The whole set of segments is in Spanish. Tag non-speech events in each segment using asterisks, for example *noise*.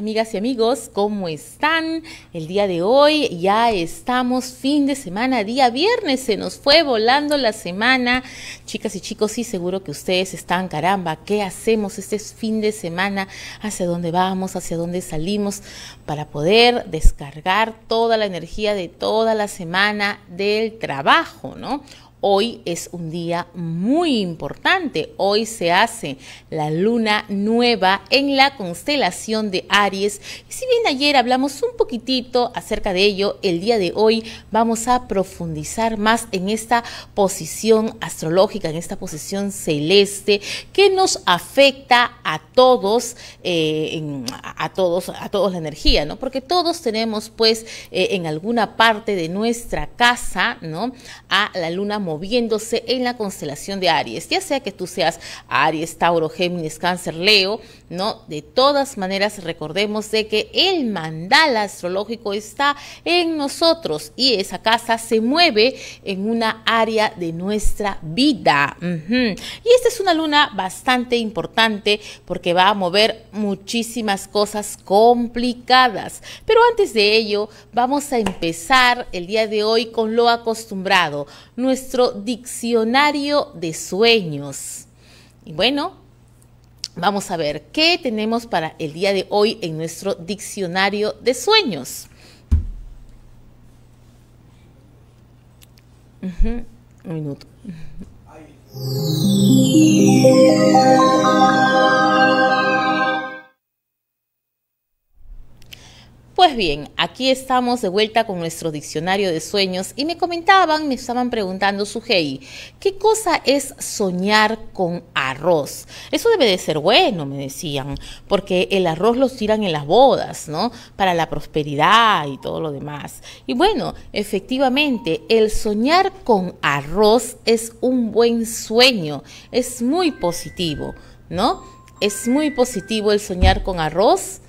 amigas y amigos, ¿cómo están? El día de hoy ya estamos fin de semana, día viernes, se nos fue volando la semana. Chicas y chicos, sí, seguro que ustedes están, caramba, ¿qué hacemos este fin de semana? ¿Hacia dónde vamos? ¿Hacia dónde salimos? Para poder descargar toda la energía de toda la semana del trabajo, ¿no? Hoy es un día muy importante. Hoy se hace la luna nueva en la constelación de Aries. Y si bien ayer hablamos un poquitito acerca de ello, el día de hoy vamos a profundizar más en esta posición astrológica, en esta posición celeste que nos afecta a todos, eh, a todos, a todos la energía, ¿no? Porque todos tenemos, pues, eh, en alguna parte de nuestra casa, ¿no? A la luna moviéndose en la constelación de Aries, ya sea que tú seas Aries, Tauro, Géminis, Cáncer, Leo, ¿no? De todas maneras, recordemos de que el mandala astrológico está en nosotros y esa casa se mueve en una área de nuestra vida. Y esta es una luna bastante importante porque va a mover muchísimas cosas complicadas. Pero antes de ello, vamos a empezar el día de hoy con lo acostumbrado nuestro diccionario de sueños. Y bueno, vamos a ver qué tenemos para el día de hoy en nuestro diccionario de sueños. Un minuto. Pues bien, aquí estamos de vuelta con nuestro diccionario de sueños y me comentaban, me estaban preguntando, Sugei, ¿qué cosa es soñar con arroz? Eso debe de ser bueno, me decían, porque el arroz lo tiran en las bodas, ¿no? Para la prosperidad y todo lo demás. Y bueno, efectivamente, el soñar con arroz es un buen sueño, es muy positivo, ¿no? Es muy positivo el soñar con arroz.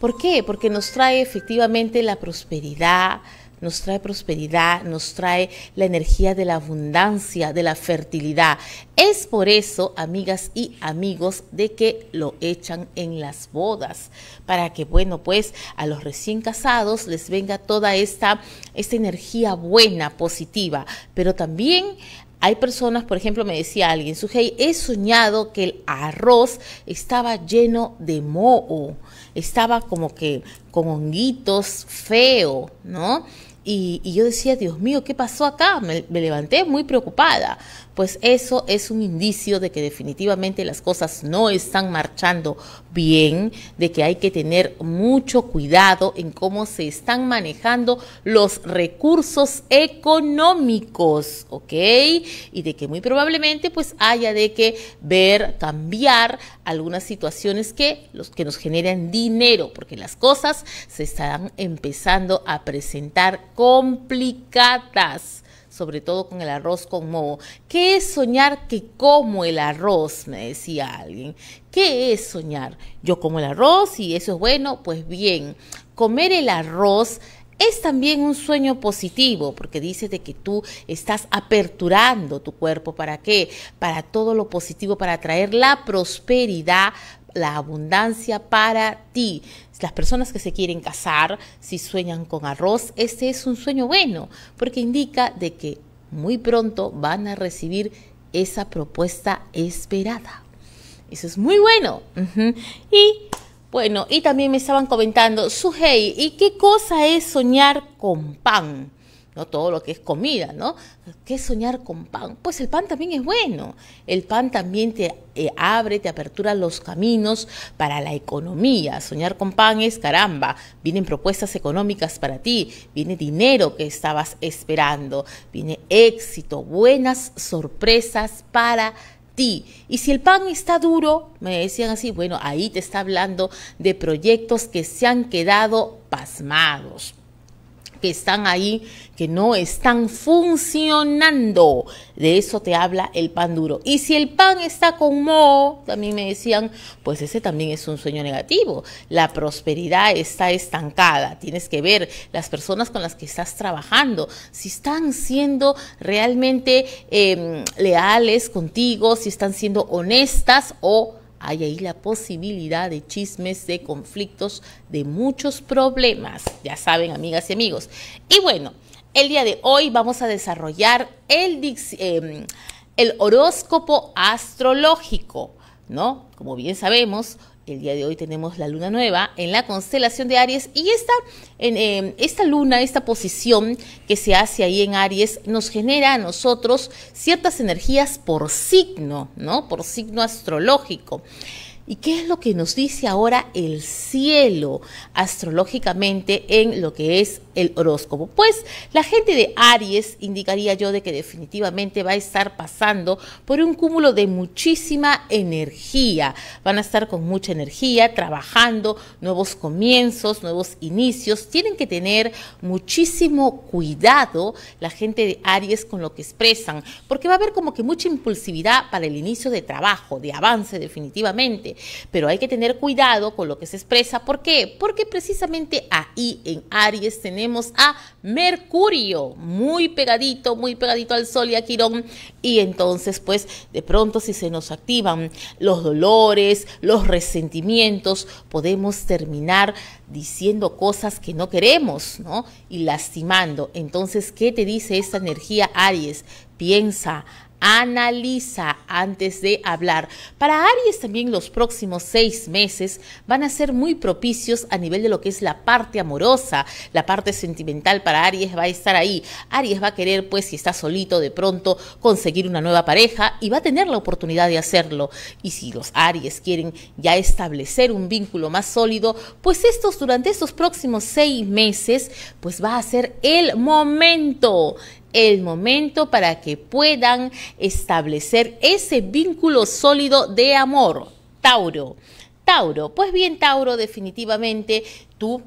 ¿Por qué? Porque nos trae efectivamente la prosperidad, nos trae prosperidad, nos trae la energía de la abundancia, de la fertilidad. Es por eso, amigas y amigos, de que lo echan en las bodas, para que, bueno, pues a los recién casados les venga toda esta, esta energía buena, positiva, pero también hay personas, por ejemplo, me decía alguien, Sujei, he soñado que el arroz estaba lleno de moho, estaba como que con honguitos feo, ¿no? Y, yo decía, Dios mío, ¿qué pasó acá? me, levanté muy preocupada, pues eso es un indicio de que definitivamente las cosas no están marchando bien, de que hay que tener mucho cuidado en cómo se están manejando los recursos económicos, ¿ok? Y de que muy probablemente pues haya de que ver, cambiar algunas situaciones que, los, que nos generan dinero, porque las cosas se están empezando a presentar complicadas sobre todo con el arroz con moho. ¿Qué es soñar que como el arroz? Me decía alguien. ¿Qué es soñar? Yo como el arroz y eso es bueno. Pues bien, comer el arroz es también un sueño positivo, porque dice de que tú estás aperturando tu cuerpo para qué? Para todo lo positivo, para atraer la prosperidad, la abundancia para ti las personas que se quieren casar, si sueñan con arroz, este es un sueño bueno, porque indica de que muy pronto van a recibir esa propuesta esperada. Eso es muy bueno. Y bueno, y también me estaban comentando, hey ¿y qué cosa es soñar con pan? ¿no? Todo lo que es comida, ¿no? ¿Qué es soñar con pan? Pues el pan también es bueno. El pan también te eh, abre, te apertura los caminos para la economía. Soñar con pan es caramba, vienen propuestas económicas para ti, viene dinero que estabas esperando, viene éxito, buenas sorpresas para Ti. Y si el pan está duro, me decían así, bueno, ahí te está hablando de proyectos que se han quedado pasmados que están ahí, que no están funcionando. De eso te habla el pan duro. Y si el pan está con moho, también me decían, pues ese también es un sueño negativo. La prosperidad está estancada. Tienes que ver las personas con las que estás trabajando, si están siendo realmente em, leales contigo, si están siendo honestas o hay ahí la posibilidad de chismes, de conflictos, de muchos problemas, ya saben amigas y amigos. Y bueno, el día de hoy vamos a desarrollar el, em, el horóscopo astrológico, ¿no? Como bien sabemos, el día de hoy tenemos la luna nueva en la constelación de Aries y esta, en, em, esta luna, esta posición que se hace ahí en Aries nos genera a nosotros ciertas energías por signo, ¿no? Por signo astrológico. ¿Y qué es lo que nos dice ahora el cielo astrológicamente en lo que es el horóscopo? Pues la gente de Aries indicaría yo de que definitivamente va a estar pasando por un cúmulo de muchísima energía. Van a estar con mucha energía, trabajando, nuevos comienzos, nuevos inicios. Tienen que tener muchísimo cuidado la gente de Aries con lo que expresan, porque va a haber como que mucha impulsividad para el inicio de trabajo, de avance definitivamente pero hay que tener cuidado con lo que se expresa. ¿Por qué? Porque precisamente ahí en Aries tenemos a Mercurio, muy pegadito, muy pegadito al Sol y a Quirón. Y entonces, pues, de pronto si se nos activan los dolores, los resentimientos, podemos terminar diciendo cosas que no queremos, ¿no? Y lastimando. Entonces, ¿qué te dice esta energía Aries? Piensa, Analiza antes de hablar. Para Aries también los próximos seis meses van a ser muy propicios a nivel de lo que es la parte amorosa, la parte sentimental para Aries va a estar ahí. Aries va a querer, pues si está solito de pronto, conseguir una nueva pareja y va a tener la oportunidad de hacerlo. Y si los Aries quieren ya establecer un vínculo más sólido, pues estos durante estos próximos seis meses, pues va a ser el momento el momento para que puedan establecer ese vínculo sólido de amor. Tauro. Tauro, pues bien Tauro, definitivamente tú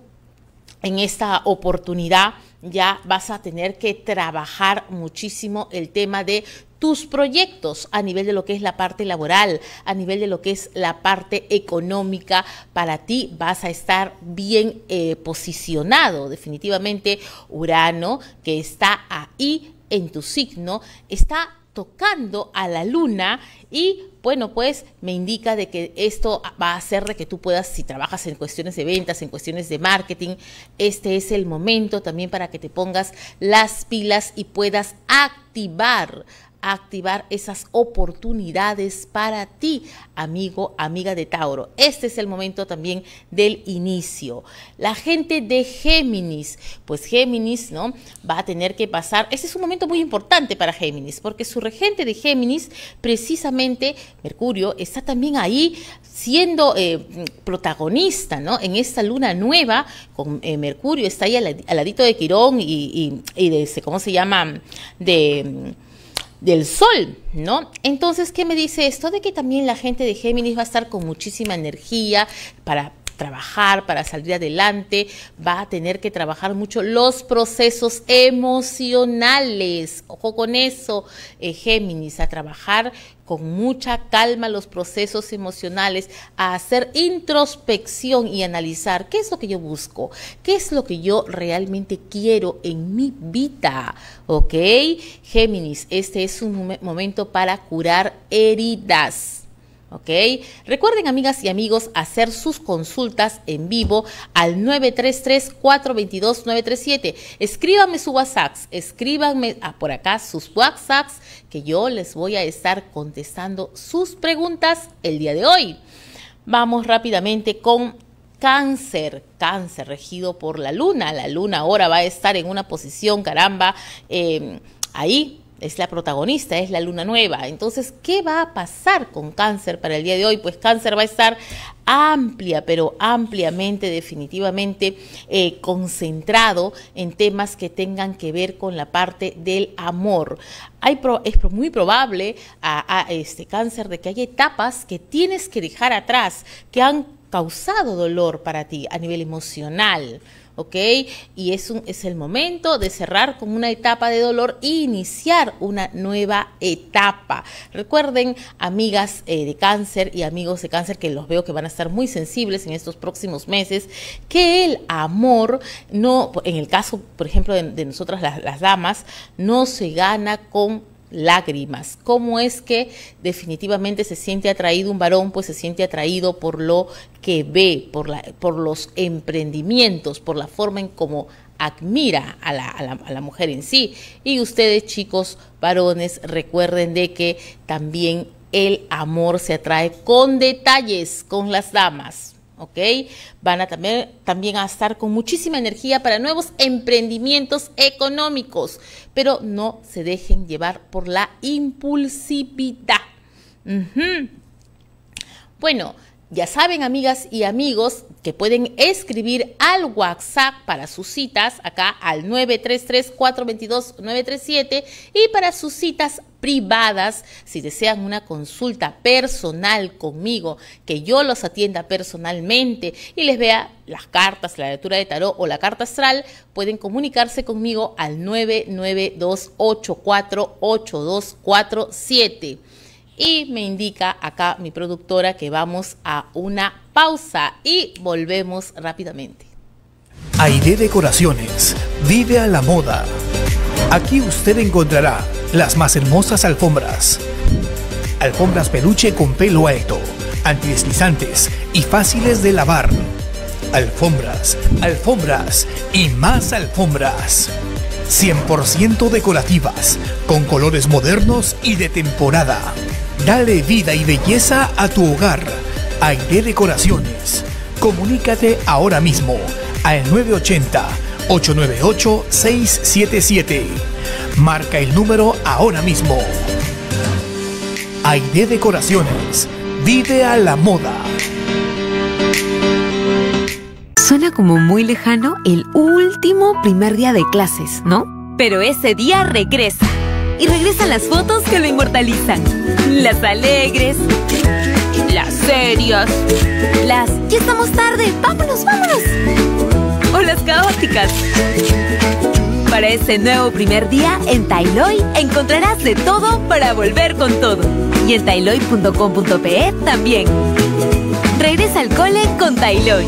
en esta oportunidad ya vas a tener que trabajar muchísimo el tema de tus proyectos a nivel de lo que es la parte laboral, a nivel de lo que es la parte económica, para ti vas a estar bien eh, posicionado. Definitivamente Urano, que está ahí en tu signo, está tocando a la luna y bueno, pues me indica de que esto va a hacer de que tú puedas, si trabajas en cuestiones de ventas, en cuestiones de marketing, este es el momento también para que te pongas las pilas y puedas activar, activar esas oportunidades para ti, amigo, amiga de Tauro. Este es el momento también del inicio. La gente de Géminis, pues Géminis, ¿no? Va a tener que pasar, este es un momento muy importante para Géminis, porque su regente de Géminis, precisamente Mercurio, está también ahí siendo eh, protagonista, ¿no? En esta luna nueva, con eh, Mercurio, está ahí al, ladito de Quirón y, y, y de, ¿cómo se llama? De del sol, ¿no? Entonces, ¿qué me dice esto? De que también la gente de Géminis va a estar con muchísima energía para trabajar, para salir adelante, va a tener que trabajar mucho los procesos emocionales. Ojo con eso, eh, Géminis, a trabajar con mucha calma los procesos emocionales, a hacer introspección y analizar qué es lo que yo busco, qué es lo que yo realmente quiero en mi vida, ¿ok? Géminis, este es un momento para curar heridas ¿ok? Recuerden, amigas y amigos, hacer sus consultas en vivo al 933-422-937. Escríbanme su whatsapps, escríbanme por acá sus WhatsApps, que yo les voy a estar contestando sus preguntas el día de hoy. Vamos rápidamente con cáncer, cáncer regido por la luna. La luna ahora va a estar en una posición, caramba, eh, ahí es la protagonista, es la luna nueva. Entonces, ¿qué va a pasar con cáncer para el día de hoy? Pues cáncer va a estar amplia, pero ampliamente, definitivamente eh, concentrado en temas que tengan que ver con la parte del amor. Hay es muy probable a, este cáncer de que hay etapas que tienes que dejar atrás, que han causado dolor para ti a nivel emocional ¿ok? Y es, es el momento de cerrar con una etapa de dolor e iniciar una nueva etapa. Recuerden, amigas eh, de cáncer y amigos de cáncer, que los veo que van a estar muy sensibles en estos próximos meses, que el amor, no, en el caso, por ejemplo, de, nosotras las, las damas, no se gana con lágrimas. ¿Cómo es que definitivamente se siente atraído un varón? Pues se siente atraído por lo que ve, por, la, por los emprendimientos, por la forma en cómo admira a la, a, la, a la, mujer en sí. Y ustedes, chicos varones, recuerden de que también el amor se atrae con detalles con las damas. ¿ok? Van a también, también a estar con muchísima energía para nuevos emprendimientos económicos, pero no se dejen llevar por la impulsividad. Bueno, ya saben, amigas y amigos, que pueden escribir al WhatsApp para sus citas acá al 933-422-937 y para sus citas privadas, si desean una consulta personal conmigo, que yo los atienda personalmente y les vea las cartas, la lectura de tarot o la carta astral, pueden comunicarse conmigo al 992848247 y me indica acá mi productora que vamos a una pausa y volvemos rápidamente. Aire Decoraciones vive a la moda. Aquí usted encontrará las más hermosas alfombras. Alfombras peluche con pelo alto, antideslizantes y fáciles de lavar. Alfombras, alfombras y más alfombras. 100% decorativas, con colores modernos y de temporada. Dale vida y belleza a tu hogar. Aire Decoraciones. Comunícate ahora mismo al 980-898-677. Marca el número ahora mismo. Aire Decoraciones. Vive a la moda. Suena como muy lejano el último primer día de clases, ¿no? Pero ese día regresa y regresan las fotos que lo inmortalizan. Las alegres, las serias, las ya estamos tarde, vámonos, vámonos. O las caóticas. Para ese nuevo primer día en Tailoy encontrarás de todo para volver con todo. Y en tailoy.com.pe también. Regresa al cole con Tailoy.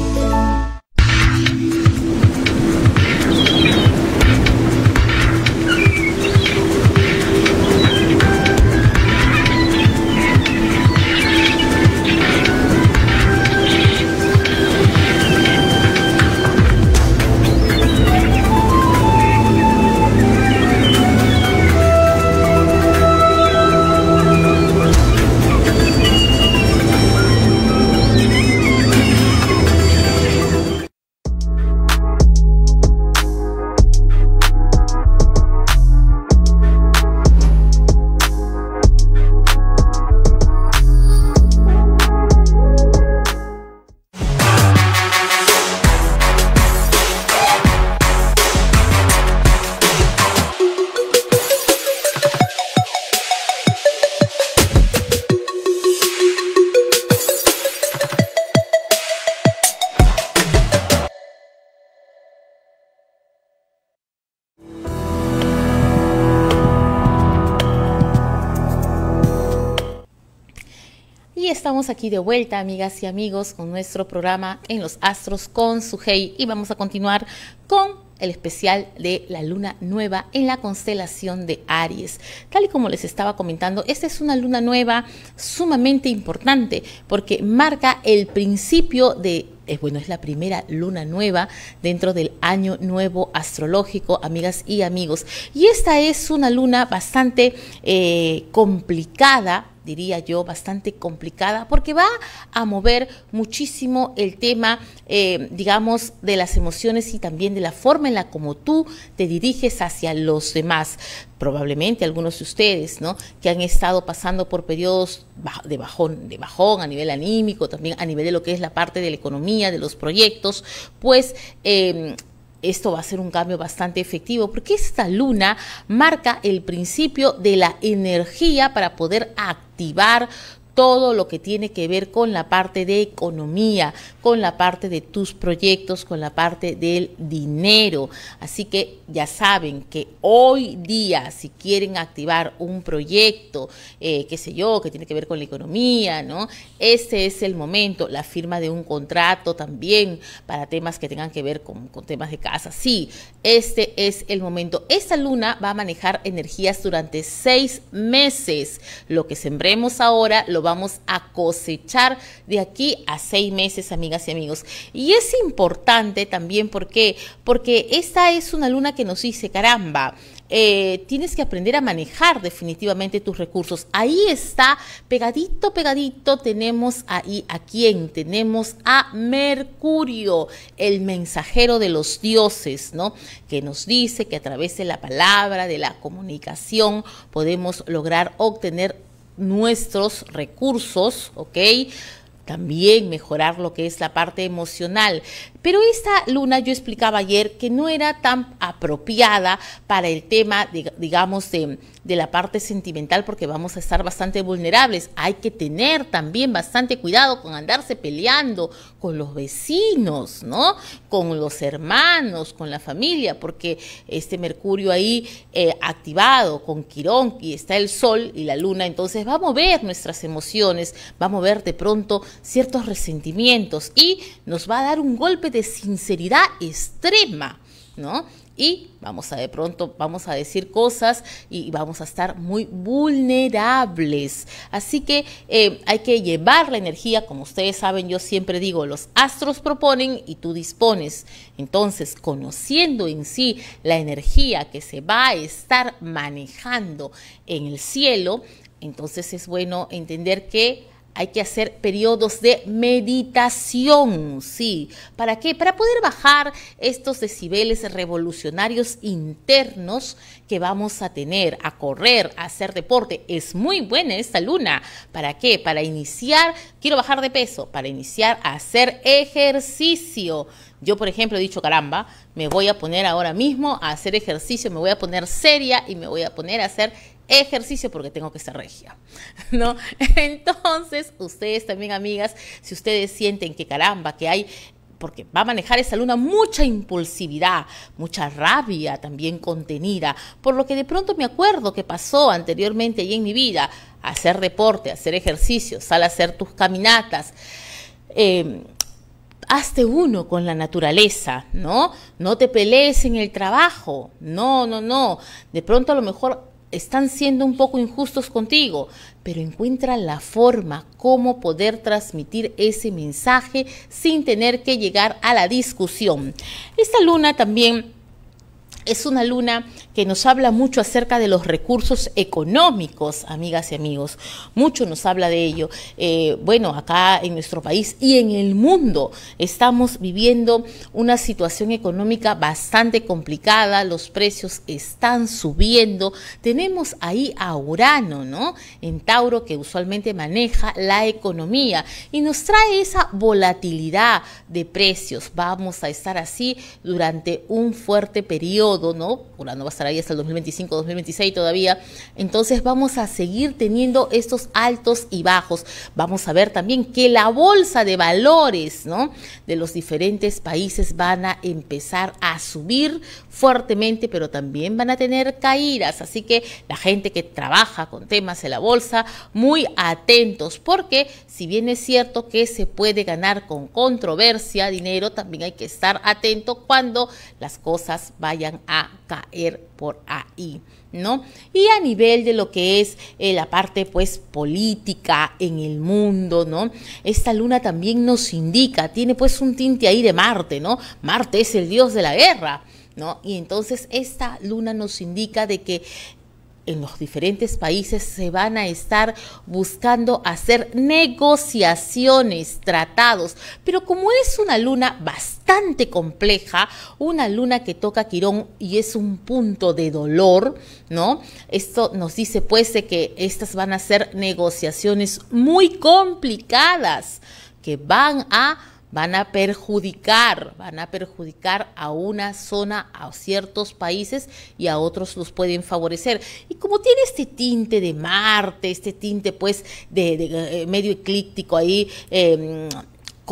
aquí de vuelta, amigas y amigos, con nuestro programa En los Astros con hey y vamos a continuar con el especial de la luna nueva en la constelación de Aries. Tal y como les estaba comentando, esta es una luna nueva sumamente importante porque marca el principio de es eh, bueno, es la primera luna nueva dentro del año nuevo astrológico, amigas y amigos. Y esta es una luna bastante eh, complicada diría yo, bastante complicada, porque va a mover muchísimo el tema, eh, digamos, de las emociones y también de la forma en la como tú te diriges hacia los demás. Probablemente algunos de ustedes, ¿no? Que han estado pasando por periodos de bajón, de bajón a nivel anímico, también a nivel de lo que es la parte de la economía, de los proyectos, pues eh, esto va a ser un cambio bastante efectivo porque esta luna marca el principio de la energía para poder activar todo lo que tiene que ver con la parte de economía, con la parte de tus proyectos, con la parte del dinero. Así que ya saben que hoy día, si quieren activar un proyecto, eh, qué sé yo, que tiene que ver con la economía, ¿no? Este es el momento, la firma de un contrato también para temas que tengan que ver con, con temas de casa. Sí, este es el momento. Esta luna va a manejar energías durante seis meses. Lo que sembremos ahora lo vamos a cosechar de aquí a seis meses, amigas y amigos. Y es importante también porque, porque esta es una luna que nos dice, caramba, eh, tienes que aprender a manejar definitivamente tus recursos. Ahí está, pegadito, pegadito, tenemos ahí a quién, tenemos a Mercurio, el mensajero de los dioses, ¿no? Que nos dice que a través de la palabra, de la comunicación, podemos lograr obtener nuestros recursos, ¿ok? También mejorar lo que es la parte emocional. Pero esta luna yo explicaba ayer que no era tan apropiada para el tema, digamos, de de la parte sentimental porque vamos a estar bastante vulnerables. Hay que tener también bastante cuidado con andarse peleando con los vecinos, ¿no? Con los hermanos, con la familia, porque este Mercurio ahí eh, activado con Quirón y está el Sol y la Luna, entonces va a mover nuestras emociones, va a mover de pronto ciertos resentimientos y nos va a dar un golpe de sinceridad extrema, ¿no? y vamos a de pronto vamos a decir cosas y vamos a estar muy vulnerables así que eh, hay que llevar la energía como ustedes saben yo siempre digo los astros proponen y tú dispones entonces conociendo en sí la energía que se va a estar manejando en el cielo entonces es bueno entender que hay que hacer periodos de meditación, sí. ¿Para qué? Para poder bajar estos decibeles revolucionarios internos que vamos a tener, a correr, a hacer deporte. Es muy buena esta luna. ¿Para qué? Para iniciar, quiero bajar de peso, para iniciar a hacer ejercicio. Yo, por ejemplo, he dicho, caramba, me voy a poner ahora mismo a hacer ejercicio, me voy a poner seria y me voy a poner a hacer ejercicio porque tengo que ser regia, *laughs* ¿no? *laughs* Entonces, ustedes también, amigas, si ustedes sienten que caramba, que hay porque va a manejar esa luna mucha impulsividad, mucha rabia también contenida, por lo que de pronto me acuerdo que pasó anteriormente y en mi vida, hacer deporte, hacer ejercicio, sal a hacer tus caminatas. Em, hazte uno con la naturaleza, ¿no? No te pelees en el trabajo, no, no, no. De pronto a lo mejor están siendo un poco injustos contigo, pero encuentra la forma cómo poder transmitir ese mensaje sin tener que llegar a la discusión. Esta luna también es una luna que nos habla mucho acerca de los recursos económicos, amigas y amigos. Mucho nos habla de ello. Eh, bueno, acá en nuestro país y en el mundo estamos viviendo una situación económica bastante complicada, los precios están subiendo. Tenemos ahí a Urano, ¿no? En Tauro que usualmente maneja la economía y nos trae esa volatilidad de precios. Vamos a estar así durante un fuerte periodo periodo, ¿no? no va a estar ahí hasta el 2025, 2026 todavía. Entonces vamos a seguir teniendo estos altos y bajos. Vamos a ver también que la bolsa de valores, ¿no? De los diferentes países van a empezar a subir fuertemente, pero también van a tener caídas. Así que la gente que trabaja con temas de la bolsa, muy atentos, porque si bien es cierto que se puede ganar con controversia dinero, también hay que estar atento cuando las cosas vayan a caer por ahí, ¿no? Y a nivel de lo que es eh, la parte pues política en el mundo, ¿no? Esta luna también nos indica, tiene pues un tinte ahí de Marte, ¿no? Marte es el dios de la guerra. ¿No? Y entonces esta luna nos indica de que en los diferentes países se van a estar buscando hacer negociaciones, tratados, pero como es una luna bastante compleja, una luna que toca Quirón y es un punto de dolor, ¿no? Esto nos dice pues de que estas van a ser negociaciones muy complicadas que van a van a perjudicar, van a perjudicar a una zona, a ciertos países y a otros los pueden favorecer. Y como tiene este tinte de Marte, este tinte pues de, eh, medio eclíptico ahí, em,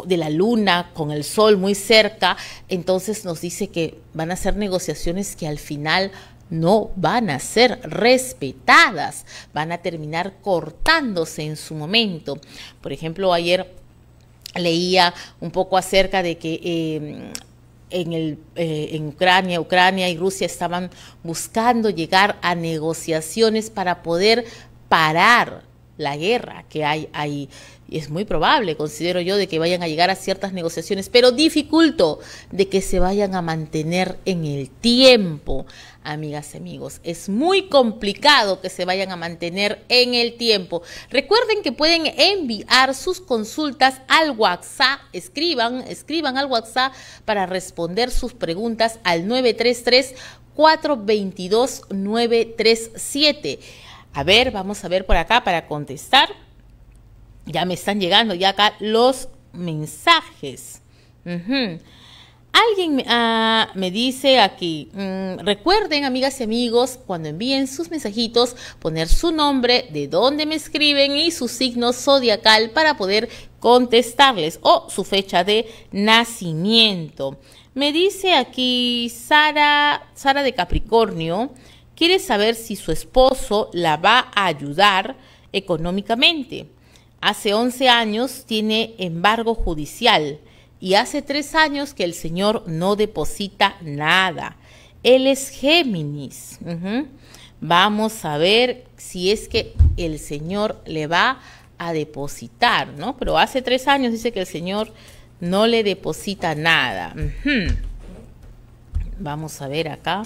de la luna con el sol muy cerca, entonces nos dice que van a ser negociaciones que al final no van a ser respetadas, van a terminar cortándose en su momento. Por ejemplo, ayer leía un poco acerca de que eh, en, el, eh, en Ucrania, Ucrania y Rusia estaban buscando llegar a negociaciones para poder parar la guerra que hay ahí y es muy probable, considero yo, de que vayan a llegar a ciertas negociaciones, pero dificulto de que se vayan a mantener en el tiempo, amigas y amigos. Es muy complicado que se vayan a mantener en el tiempo. Recuerden que pueden enviar sus consultas al WhatsApp, escriban, escriban al WhatsApp para responder sus preguntas al 933 422 937. A ver, vamos a ver por acá para contestar ya me están llegando ya acá los mensajes. Alguien ah, me dice aquí, mm, recuerden amigas y amigos, cuando envíen sus mensajitos, poner su nombre, de dónde me escriben y su signo zodiacal para poder contestarles o su fecha de nacimiento. Me dice aquí Sara, Sara de Capricornio, quiere saber si su esposo la va a ayudar económicamente. Hace 11 años tiene embargo judicial y hace 3 años que el señor no deposita nada. Él es Géminis. Vamos a ver si es que el señor le va a depositar, ¿no? Pero hace 3 años dice que el señor no le deposita nada. Vamos a ver acá.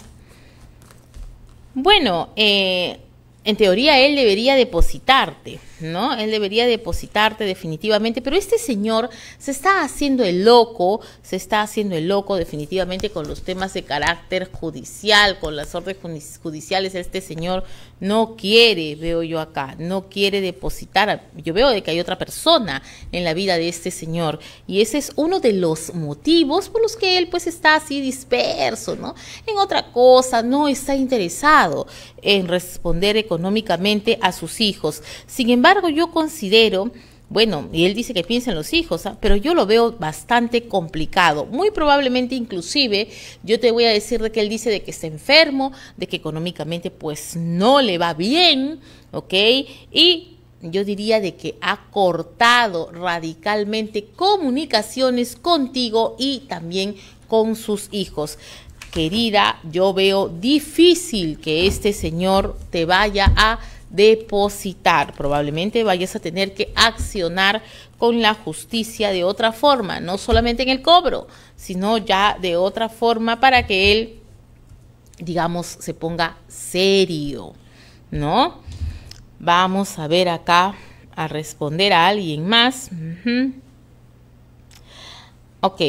Bueno, eh, en teoría él debería depositarte, ¿no? Él debería depositarte definitivamente, pero este señor se está haciendo el loco, se está haciendo el loco definitivamente con los temas de carácter judicial, con las órdenes judiciales, este señor no quiere, veo yo acá, no quiere depositar, yo veo que hay otra persona en la vida de este señor y ese es uno de los motivos por los que él pues está así disperso, ¿no? En otra cosa, no está interesado en responder económicamente económicamente a sus hijos. Sin embargo, yo considero bueno, y él dice que piensa en los hijos, ¿ah? pero yo lo veo bastante complicado. Muy probablemente inclusive yo te voy a decir de que él dice de que está enfermo, de que económicamente pues no le va bien, ¿ok? Y yo diría de que ha cortado radicalmente comunicaciones contigo y también con sus hijos querida, yo veo difícil que este señor te vaya a depositar. Probablemente vayas a tener que accionar con la justicia de otra forma, no solamente en el cobro, sino ya de otra forma para que él, digamos, se ponga serio, ¿no? Vamos a ver acá a responder a alguien más. Ok.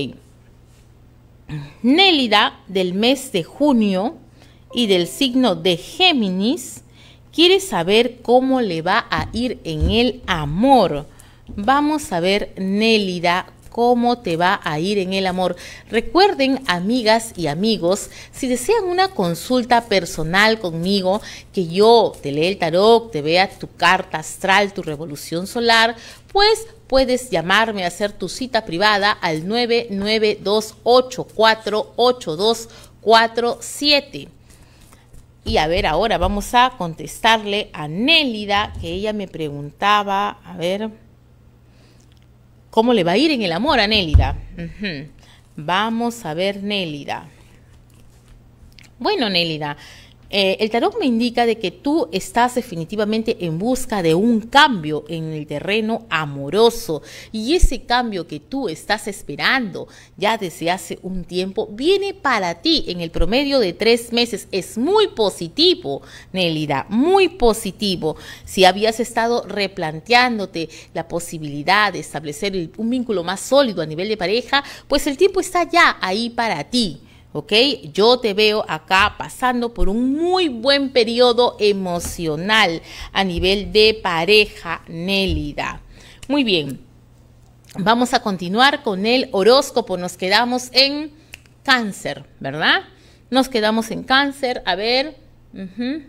Nélida del mes de junio y del signo de Géminis quiere saber cómo le va a ir en el amor. Vamos a ver, Nélida, cómo te va a ir en el amor. Recuerden, amigas y amigos, si desean una consulta personal conmigo, que yo te lea el tarot, te vea tu carta astral, tu revolución solar, pues puedes llamarme a hacer tu cita privada al 992848247. Y a ver, ahora vamos a contestarle a Nélida, que ella me preguntaba, a ver. ¿Cómo le va a ir en el amor a Nélida? Vamos a ver, Nélida. Bueno, Nélida, eh, el tarot me indica de que tú estás definitivamente en busca de un cambio en el terreno amoroso y ese cambio que tú estás esperando ya desde hace un tiempo viene para ti en el promedio de tres meses. Es muy positivo, Nelida, muy positivo. Si habías estado replanteándote la posibilidad de establecer un vínculo más sólido a nivel de pareja, pues el tiempo está ya ahí para ti. ¿ok? Yo te veo acá pasando por un muy buen periodo emocional a nivel de pareja Nélida. Muy bien, vamos a continuar con el horóscopo. Nos quedamos en cáncer, ¿verdad? Nos quedamos en cáncer. A ver. Mm,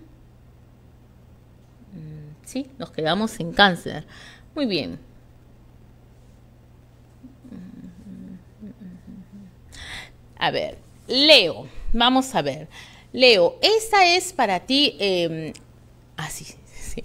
sí, nos quedamos en cáncer. Muy bien. A ver, Leo, vamos a ver. Leo, esta es para ti. Em, así, ah, sí.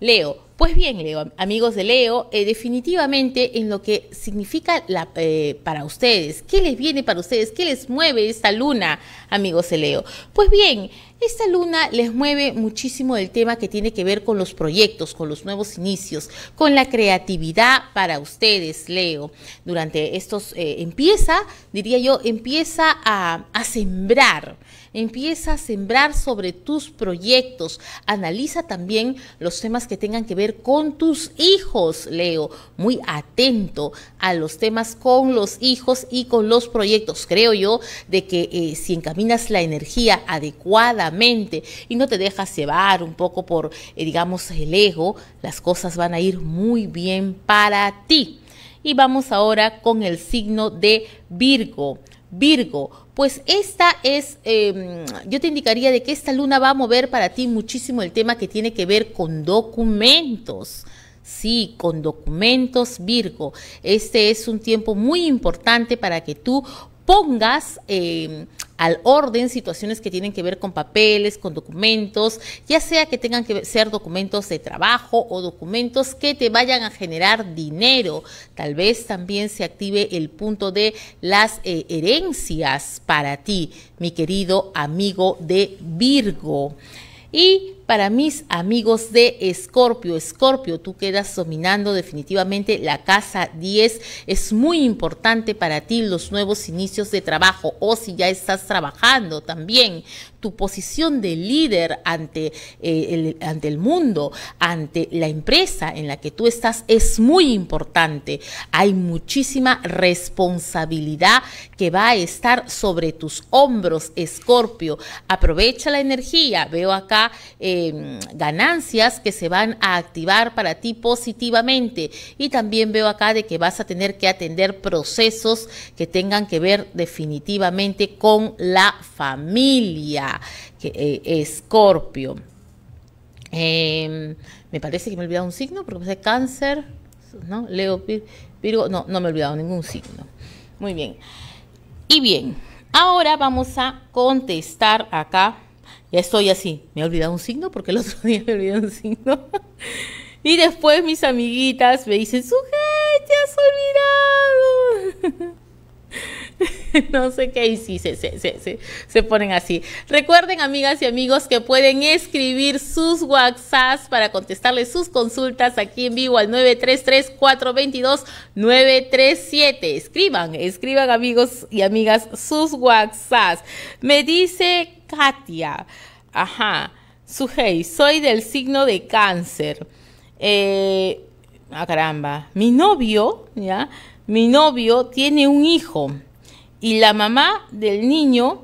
Leo, pues bien, Leo, amigos de Leo, eh, definitivamente en lo que significa eh, para ustedes, ¿qué les viene para ustedes? ¿Qué les mueve esta luna, amigos de Leo? Pues bien, esta luna les mueve muchísimo el tema que tiene que ver con los proyectos, con los nuevos inicios, con la creatividad para ustedes, Leo. Durante estos, eh, empieza, diría yo, empieza a sembrar Empieza a sembrar sobre tus proyectos. Analiza también los temas que tengan que ver con tus hijos, Leo. Muy atento a los temas con los hijos y con los proyectos. Creo yo de que eh, si encaminas la energía adecuadamente y no te dejas llevar un poco por, eh, digamos, el ego, las cosas van a ir muy bien para ti. Y vamos ahora con el signo de Virgo. Virgo, pues esta es, em, yo te indicaría de que esta luna va a mover para ti muchísimo el tema que tiene que ver con documentos. Sí, con documentos Virgo. Este es un tiempo muy importante para que tú pongas em, al orden situaciones que tienen que ver con papeles, con documentos, ya sea que tengan que ser documentos de trabajo o documentos que te vayan a generar dinero. Tal vez también se active el punto de las eh, herencias para ti, mi querido amigo de Virgo. Y para mis amigos de Escorpio. Escorpio, tú quedas dominando definitivamente la casa 10. Es muy importante para ti los nuevos inicios de trabajo o si ya estás trabajando también tu posición de líder ante, eh, el, ante el mundo, ante la empresa en la que tú estás es muy importante. Hay muchísima responsabilidad que va a estar sobre tus hombros, Escorpio. Aprovecha la energía. Veo acá em, ganancias que se van a activar para ti positivamente. Y también veo acá de que vas a tener que atender procesos que tengan que ver definitivamente con la familia es eh, Escorpio. Em, me parece que me he olvidado un signo, porque es cáncer, ¿no? Leo, Virgo, no, no me he olvidado ningún signo. Muy bien. Y bien, ahora vamos a contestar acá. Ya estoy así, me he olvidado un signo porque el otro *laughs* día me olvidé un signo. y después mis amiguitas me dicen, Suje, te has olvidado. *laughs* *laughs* no sé qué, y sí, se, ponen así. Recuerden, amigas y amigos, que pueden escribir sus WhatsApps para contestarles sus consultas aquí en vivo al 933-422-937. Escriban, escriban, amigos y amigas, sus WhatsApps. Me dice Katia, ajá, Sujei, soy del signo de cáncer. Eh, ah, caramba, mi novio, ¿ya? Mi novio tiene un hijo y la mamá del niño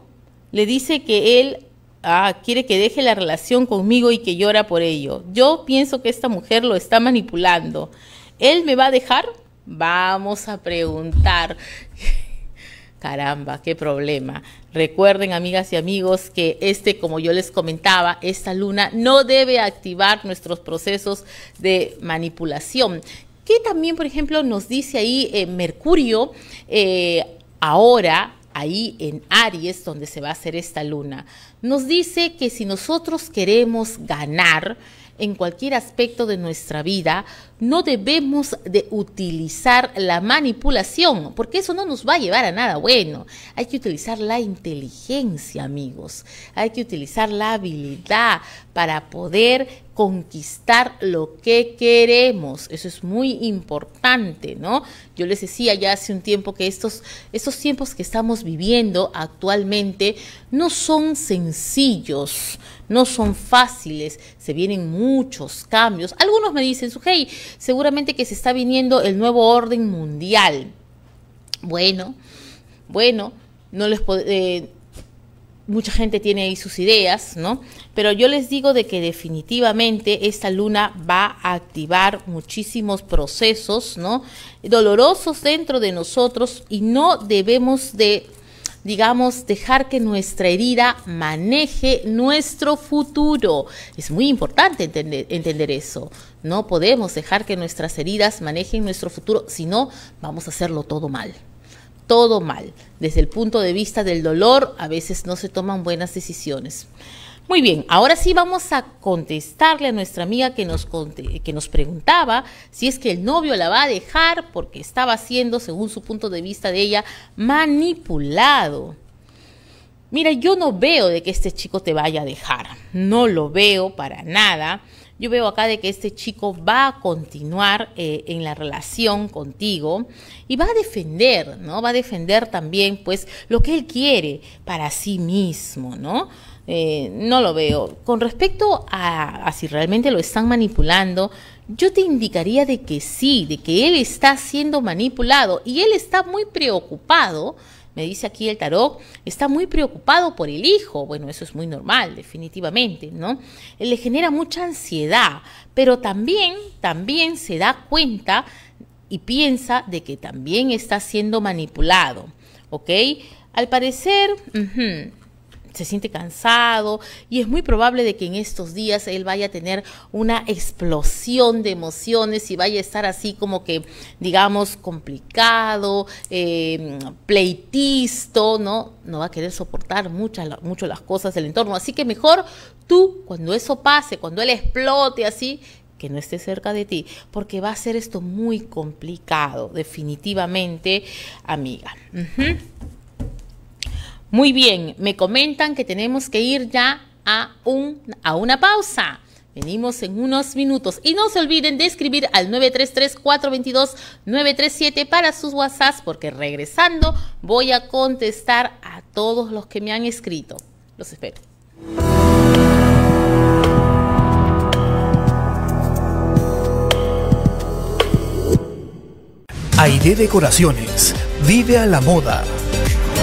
le dice que él ah, quiere que deje la relación conmigo y que llora por ello. Yo pienso que esta mujer lo está manipulando. ¿Él me va a dejar? Vamos a preguntar. *laughs* Caramba, qué problema. Recuerden, amigas y amigos, que este, como yo les comentaba, esta luna no debe activar nuestros procesos de manipulación. Que también, por ejemplo, nos dice ahí eh, Mercurio, eh, ahora ahí en Aries, donde se va a hacer esta luna, nos dice que si nosotros queremos ganar en cualquier aspecto de nuestra vida, no debemos de utilizar la manipulación, porque eso no nos va a llevar a nada bueno. Hay que utilizar la inteligencia, amigos. Hay que utilizar la habilidad para poder conquistar lo que queremos. Eso es muy importante, ¿no? Yo les decía ya hace un tiempo que estos, estos tiempos que estamos viviendo actualmente no son sencillos, no son fáciles, se vienen muchos cambios. Algunos me dicen, hey, seguramente que se está viniendo el nuevo orden mundial. Bueno, bueno, no les puedo... Eh, mucha gente tiene ahí sus ideas, ¿no? Pero yo les digo de que definitivamente esta luna va a activar muchísimos procesos, ¿no? Dolorosos dentro de nosotros y no debemos de digamos, dejar que nuestra herida maneje nuestro futuro. Es muy importante entender, entender, eso. No podemos dejar que nuestras heridas manejen nuestro futuro, si no, vamos a hacerlo todo mal todo mal. Desde el punto de vista del dolor, a veces no se toman buenas decisiones. Muy bien, ahora sí vamos a contestarle a nuestra amiga que nos, que nos preguntaba si es que el novio la va a dejar porque estaba siendo, según su punto de vista de ella, manipulado. Mira, yo no veo de que este chico te vaya a dejar, no lo veo para nada yo veo acá de que este chico va a continuar eh, en la relación contigo y va a defender, ¿no? Va a defender también, pues, lo que él quiere para sí mismo, ¿no? Eh, no lo veo. Con respecto a, a si realmente lo están manipulando, yo te indicaría de que sí, de que él está siendo manipulado y él está muy preocupado me dice aquí el tarot, está muy preocupado por el hijo. Bueno, eso es muy normal, definitivamente, ¿no? Eh, le genera mucha ansiedad, pero también, también se da cuenta y piensa de que también está siendo manipulado, ¿ok? Al parecer, se siente cansado y es muy probable de que en estos días él vaya a tener una explosión de emociones y vaya a estar así como que, digamos, complicado, em, pleitisto, ¿no? No va a querer soportar muchas, mucho las cosas del entorno. Así que mejor tú, cuando eso pase, cuando él explote así, que no esté cerca de ti, porque va a ser esto muy complicado, definitivamente, amiga. Muy bien, me comentan que tenemos que ir ya a, un, a una pausa. Venimos en unos minutos. Y no se olviden de escribir al 933-422-937 para sus WhatsApp, porque regresando voy a contestar a todos los que me han escrito. Los espero. de Decoraciones. Vive a la moda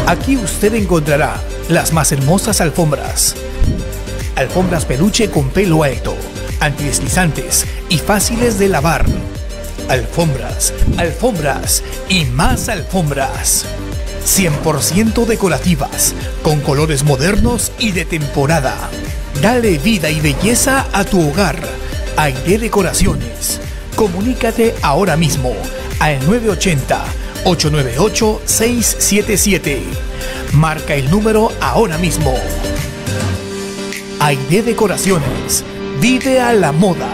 Aquí usted encontrará las más hermosas alfombras. Alfombras peluche con pelo alto, antideslizantes y fáciles de lavar. Alfombras, alfombras y más alfombras. 100% decorativas, con colores modernos y de temporada. Dale vida y belleza a tu hogar. de Decoraciones. Comunícate ahora mismo al 980 898-677. Marca el número ahora mismo. de Decoraciones. Vive a la moda.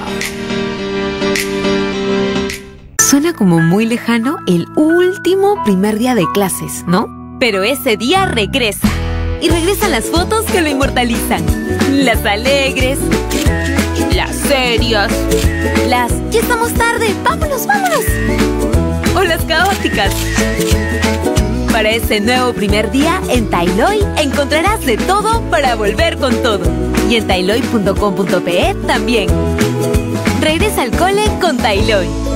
Suena como muy lejano el último primer día de clases, ¿no? Pero ese día regresa. Y regresan las fotos que lo inmortalizan. Las alegres. Las serias. Las... Ya estamos tarde. Vámonos, vámonos las caóticas. Para ese nuevo primer día, en Tailoy encontrarás de todo para volver con todo. Y en tailoy.com.pe también. Regresa al cole con Tailoy.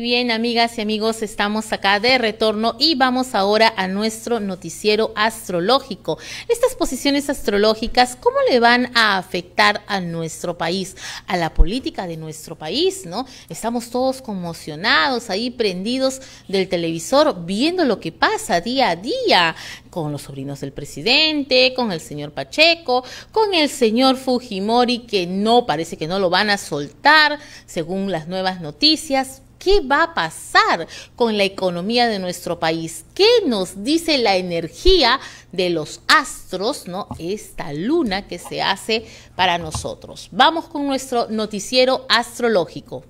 bien, amigas y amigos, estamos acá de retorno y vamos ahora a nuestro noticiero astrológico. Estas posiciones astrológicas, ¿cómo le van a afectar a nuestro país, a la política de nuestro país, no? Estamos todos conmocionados, ahí prendidos del televisor, viendo lo que pasa día a día con los sobrinos del presidente, con el señor Pacheco, con el señor Fujimori, que no, parece que no lo van a soltar, según las nuevas noticias ¿Qué va a pasar con la economía de nuestro país? ¿Qué nos dice la energía de los astros, ¿no? Esta luna que se hace para nosotros. Vamos con nuestro noticiero astrológico.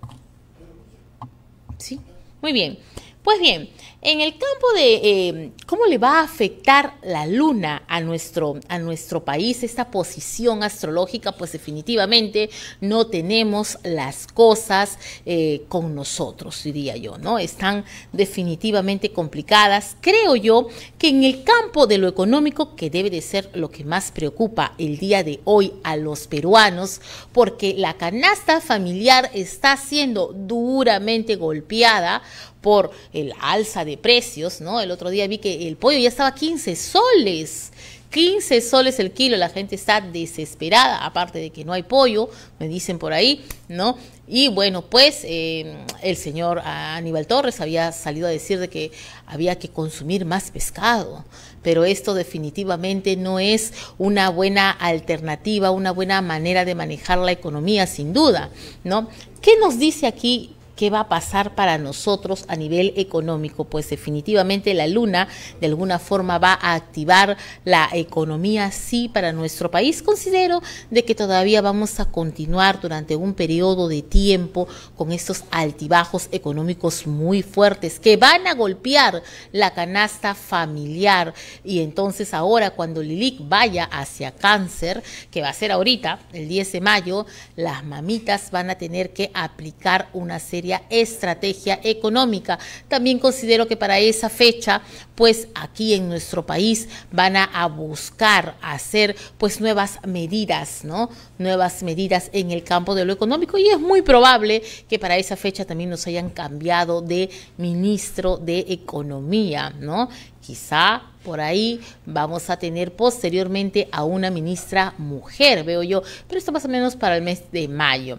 ¿Sí? Muy bien. Pues bien, en el campo de em, cómo le va a afectar la luna a nuestro, a nuestro país, esta posición astrológica, pues definitivamente no tenemos las cosas eh, con nosotros, diría yo, ¿no? Están definitivamente complicadas. Creo yo que en el campo de lo económico, que debe de ser lo que más preocupa el día de hoy a los peruanos, porque la canasta familiar está siendo duramente golpeada por el alza de precios, ¿no? El otro día vi que el pollo ya estaba 15 soles. 15 soles el kilo, la gente está desesperada, aparte de que no hay pollo, me dicen por ahí, ¿no? Y bueno, pues em, el señor Aníbal Torres había salido a decir de que había que consumir más pescado, pero esto definitivamente no es una buena alternativa, una buena manera de manejar la economía, sin duda, ¿no? ¿Qué nos dice aquí qué va a pasar para nosotros a nivel económico, pues definitivamente la luna de alguna forma va a activar la economía sí para nuestro país. Considero de que todavía vamos a continuar durante un periodo de tiempo con estos altibajos económicos muy fuertes que van a golpear la canasta familiar y entonces ahora cuando Lilic vaya hacia cáncer, que va a ser ahorita, el 10 de mayo, las mamitas van a tener que aplicar una serie estrategia económica. También considero que para esa fecha, pues aquí en nuestro país van a, buscar hacer pues nuevas medidas, ¿no? Nuevas medidas en el campo de lo económico y es muy probable que para esa fecha también nos hayan cambiado de ministro de Economía, ¿no? Quizá por ahí vamos a tener posteriormente a una ministra mujer, veo yo, pero esto más o menos para el mes de mayo.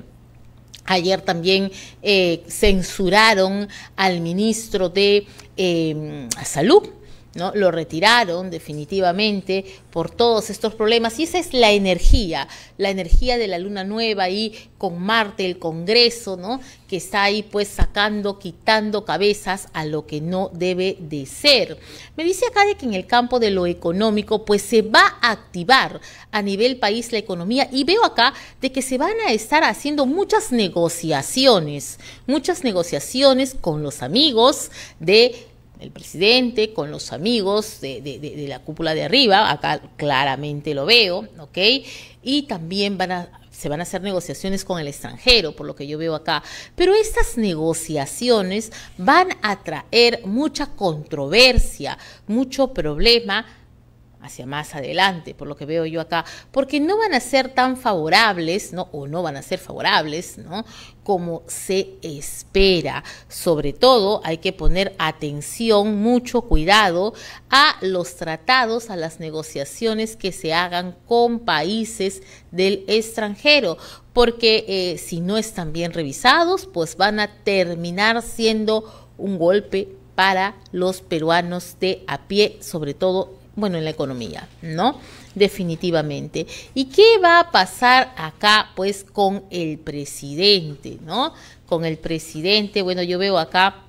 Ayer también eh, censuraron al ministro de eh, Salud, ¿no? Lo retiraron definitivamente por todos estos problemas y esa es la energía, la energía de la luna nueva y con Marte, el Congreso, ¿no? Que está ahí pues sacando, quitando cabezas a lo que no debe de ser. Me dice acá de que en el campo de lo económico pues se va a activar a nivel país la economía y veo acá de que se van a estar haciendo muchas negociaciones, muchas negociaciones con los amigos de el presidente, con los amigos de, de, de, la cúpula de arriba, acá claramente lo veo, ¿ok? Y también van a, se van a hacer negociaciones con el extranjero, por lo que yo veo acá. Pero estas negociaciones van a traer mucha controversia, mucho problema hacia más adelante, por lo que veo yo acá, porque no van a ser tan favorables, ¿no? O no van a ser favorables, ¿no? Como se espera. Sobre todo hay que poner atención, mucho cuidado a los tratados, a las negociaciones que se hagan con países del extranjero, porque eh, si no están bien revisados, pues van a terminar siendo un golpe para los peruanos de a pie, sobre todo bueno, en la economía, ¿no? Definitivamente. ¿Y qué va a pasar acá, pues, con el presidente, ¿no? Con el presidente, bueno, yo veo acá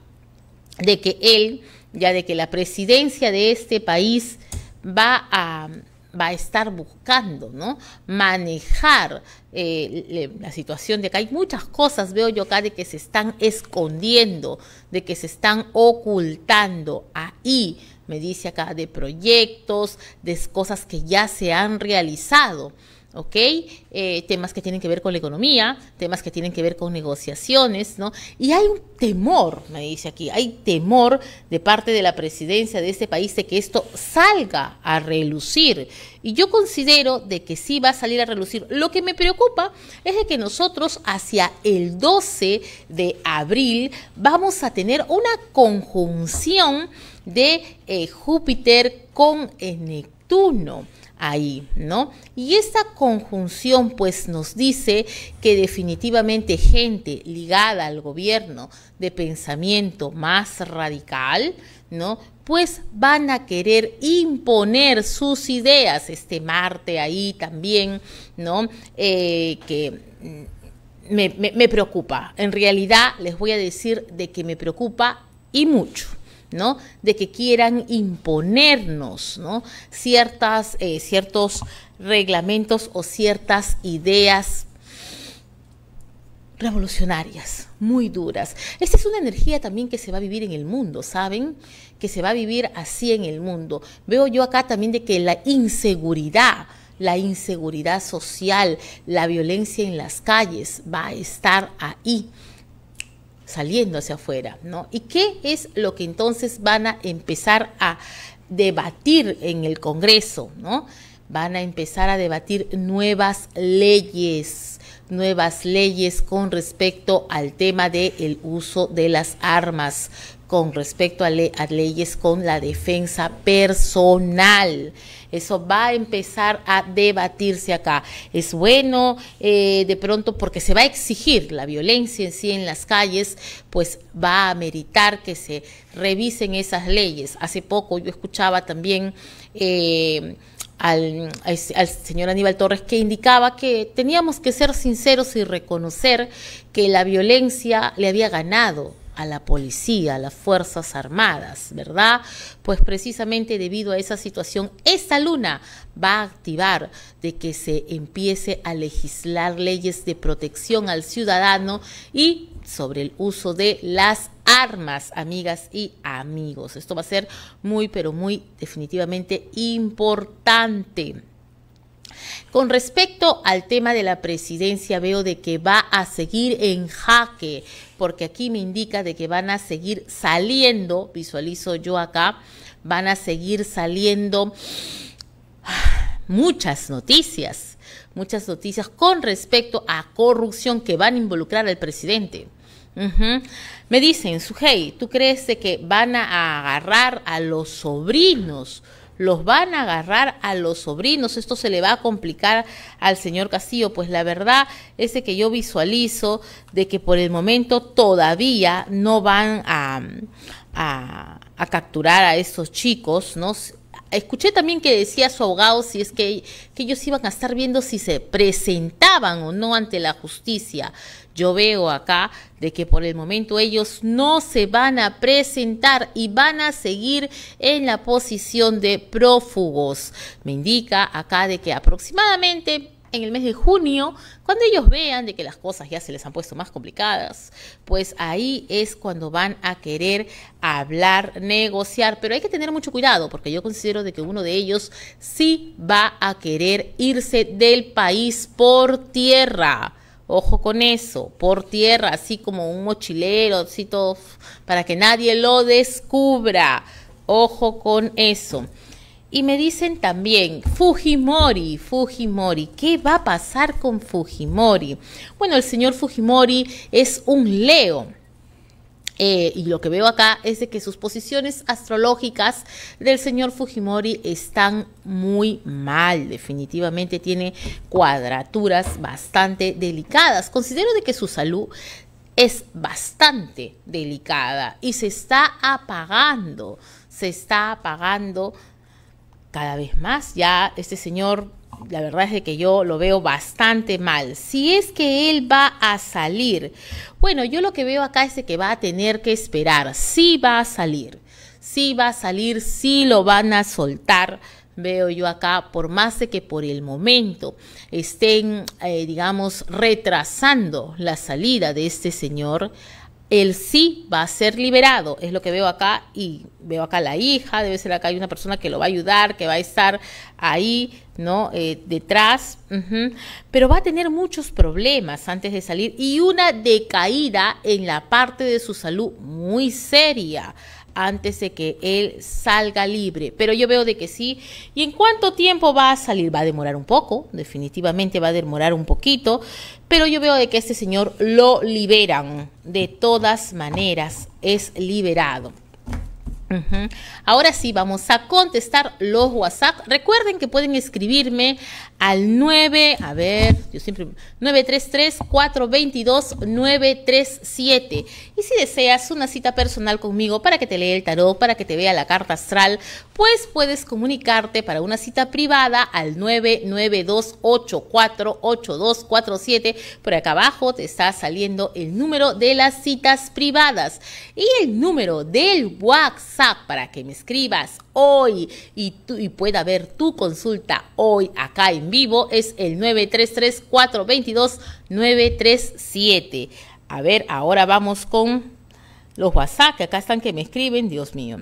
de que él, ya de que la presidencia de este país va a va a estar buscando, ¿no? Manejar eh, la situación de acá. Hay muchas cosas, veo yo acá, de que se están escondiendo, de que se están ocultando ahí, me dice acá, de proyectos, de cosas que ya se han realizado. ¿ok? Eh, temas que tienen que ver con la economía, temas que tienen que ver con negociaciones, ¿no? Y hay un temor, me dice aquí, hay temor de parte de la presidencia de este país de que esto salga a relucir. Y yo considero de que sí va a salir a relucir. Lo que me preocupa es de que nosotros hacia el 12 de abril vamos a tener una conjunción de eh, Júpiter con eh, Neptuno ahí, ¿no? Y esta conjunción pues nos dice que definitivamente gente ligada al gobierno de pensamiento más radical, ¿no? Pues van a querer imponer sus ideas este Marte ahí también, ¿no? Eh, que mm, me preocupa. En realidad les voy a decir de que me preocupa y mucho. De que quieran imponernos, Ciertas, eh, ciertos reglamentos o ciertas ideas revolucionarias, muy duras. Esta es una energía también que se va a vivir en el mundo, ¿saben? Que se va a vivir así en el mundo. Veo yo acá también de que la inseguridad, la inseguridad social, la violencia en las calles va a estar ahí saliendo hacia afuera, ¿no? ¿Y qué es lo que entonces van a empezar a debatir en el Congreso, ¿no? Van a empezar a debatir nuevas leyes, nuevas leyes con respecto al tema del el uso de las armas, con respecto a, a leyes con la defensa personal. Eso va a empezar a debatirse acá. Es bueno eh, de pronto porque se va a exigir la violencia en sí en las calles, pues va a meritar que se revisen esas leyes. Hace poco yo escuchaba también... Eh, al, al, señor Aníbal Torres que indicaba que teníamos que ser sinceros y reconocer que la violencia le había ganado a la policía, a las Fuerzas Armadas, ¿verdad? Pues precisamente debido a esa situación, esta luna va a activar de que se empiece a legislar leyes de protección al ciudadano y sobre el uso de las armas, amigas y amigos. Esto va a ser muy, pero muy definitivamente importante. Con respecto al tema de la presidencia, veo de que va a seguir en jaque porque aquí me indica de que van a seguir saliendo, visualizo yo acá, van a seguir saliendo *sighs* muchas noticias, muchas noticias con respecto a corrupción que van a involucrar al presidente. Me dicen, Sujei, ¿tú crees que van a agarrar a los sobrinos? los van a agarrar a los sobrinos. Esto se le va a complicar al señor Castillo, pues la verdad es que yo visualizo de que por el momento todavía no van a, a, a capturar a estos chicos, ¿no? escuché también que decía su abogado si es que, que, ellos iban a estar viendo si se presentaban o no ante la justicia. Yo veo acá de que por el momento ellos no se van a presentar y van a seguir en la posición de prófugos. Me indica acá de que aproximadamente en el mes de junio, cuando ellos vean de que las cosas ya se les han puesto más complicadas, pues ahí es cuando van a querer hablar, negociar, pero hay que tener mucho cuidado porque yo considero de que uno de ellos sí va a querer irse del país por tierra. Ojo con eso, por tierra, así como un mochilero, así todo, para que nadie lo descubra. Ojo con eso. Y me dicen también, Fujimori, Fujimori, ¿qué va a pasar con Fujimori? Bueno, el señor Fujimori es un Leo eh, y lo que veo acá es de que sus posiciones astrológicas del señor Fujimori están muy mal, definitivamente tiene cuadraturas bastante delicadas. Considero de que su salud es bastante delicada y se está apagando, se está apagando cada vez más. Ya este señor la verdad es de que yo lo veo bastante mal. Si es que él va a salir, bueno, yo lo que veo acá es que va a tener que esperar. Sí va a salir, sí va a salir, sí lo van a soltar veo yo acá, por más de que por el momento estén, eh, digamos, retrasando la salida de este señor, el sí va a ser liberado, es lo que veo acá y veo acá la hija, debe ser acá hay una persona que lo va a ayudar, que va a estar ahí, ¿no? Eh, detrás, pero va a tener muchos problemas antes de salir y una decaída en la parte de su salud muy seria antes de que él salga libre. Pero yo veo de que sí. ¿Y en cuánto tiempo va a salir? Va a demorar un poco, definitivamente va a demorar un poquito. Pero yo veo de que este señor lo liberan. De todas maneras, es liberado. Ahora sí, vamos a contestar los WhatsApp. Recuerden que pueden escribirme al 9, a ver, yo siempre 933-422-937. Y si deseas una cita personal conmigo para que te lea el tarot, para que te vea la carta astral, pues puedes comunicarte para una cita privada al 992848247. Por acá abajo te está saliendo el número de las citas privadas y el número del WhatsApp para que me escribas hoy y, pueda ver tu consulta hoy acá en vivo es el 933-422-937. A ver, ahora vamos con los WhatsApp que acá están que me escriben, Dios mío.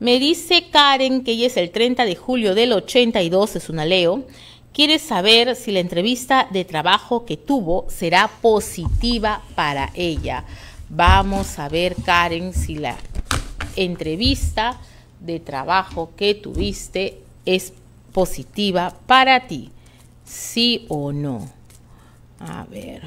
Me dice Karen que ella es el 30 de julio del 82, es una Leo. Quiere saber si la entrevista de trabajo que tuvo será positiva para ella. Vamos a ver, Karen, si la entrevista de trabajo que tuviste es positiva para ti. Sí o no. A ver.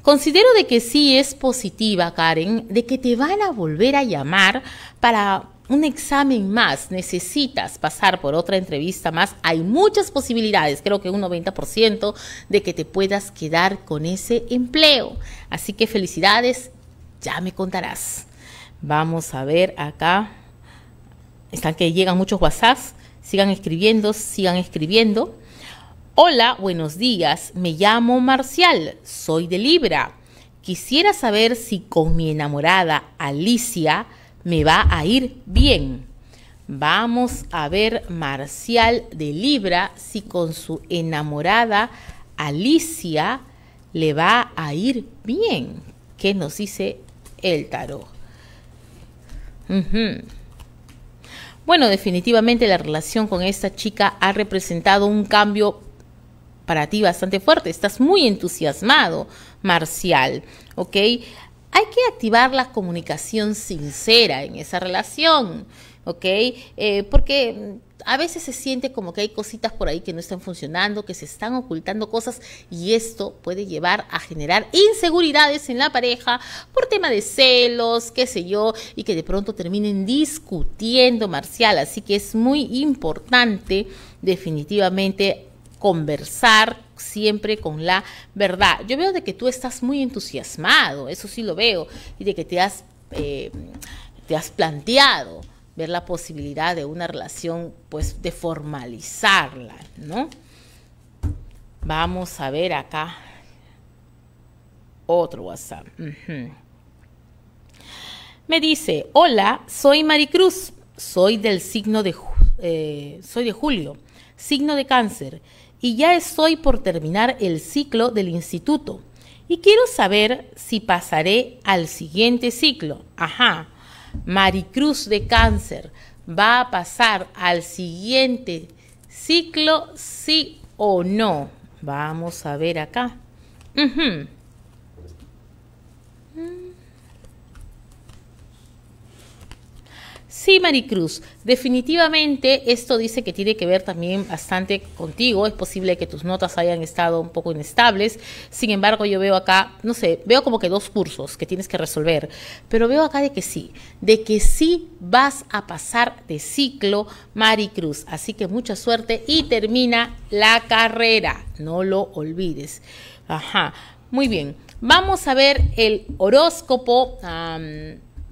Considero de que sí es positiva, Karen, de que te van a volver a llamar para un examen más, necesitas pasar por otra entrevista más, hay muchas posibilidades, creo que un 90% de que te puedas quedar con ese empleo. Así que felicidades, ya me contarás. Vamos a ver acá. Están que llegan muchos WhatsApp. Sigan escribiendo, sigan escribiendo. Hola, buenos días. Me llamo Marcial, soy de Libra. Quisiera saber si con mi enamorada Alicia me va a ir bien. Vamos a ver Marcial de Libra si con su enamorada Alicia le va a ir bien. ¿Qué nos dice el tarot? Bueno, definitivamente la relación con esta chica ha representado un cambio para ti bastante fuerte. Estás muy entusiasmado, Marcial, ¿ok? hay que activar la comunicación sincera en esa relación, ¿ok? Eh, porque mm, a veces se siente como que hay cositas por ahí que no están funcionando, que se están ocultando cosas y esto puede llevar a generar inseguridades en la pareja por tema de celos, qué sé yo, y que de pronto terminen discutiendo, Marcial. Así que es muy importante definitivamente conversar siempre con la verdad. Yo veo de que tú estás muy entusiasmado, eso sí lo veo, y de que te has, eh, te has planteado ver la posibilidad de una relación, pues de formalizarla, ¿no? Vamos a ver acá otro WhatsApp. Me dice, hola, soy Maricruz, soy del signo de, eh, soy de Julio, signo de cáncer y ya estoy por terminar el ciclo del instituto y quiero saber si pasaré al siguiente ciclo. Ajá, Maricruz de cáncer va a pasar al siguiente ciclo, sí o no. Vamos a ver acá. Sí, Maricruz, definitivamente esto dice que tiene que ver también bastante contigo. Es posible que tus notas hayan estado un poco inestables. Sin embargo, yo veo acá, no sé, veo como que dos cursos que tienes que resolver. Pero veo acá de que sí, de que sí vas a pasar de ciclo, Maricruz. Así que mucha suerte y termina la carrera. No lo olvides. Ajá, muy bien. Vamos a ver el horóscopo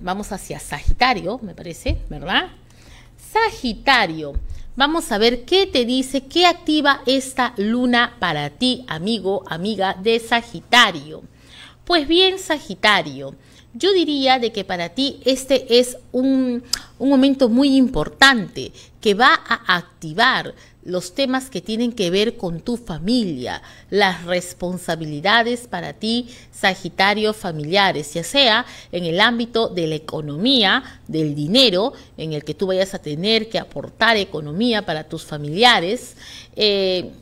vamos hacia Sagitario, me parece, ¿verdad? Sagitario, vamos a ver qué te dice, qué activa esta luna para ti, amigo, amiga de Sagitario. Pues bien, Sagitario, yo diría de que para ti este es un, un momento muy importante que va a activar los temas que tienen que ver con tu familia, las responsabilidades para ti, Sagitario, familiares, ya sea en el ámbito de la economía, del dinero, en el que tú vayas a tener que aportar economía para tus familiares. Eh,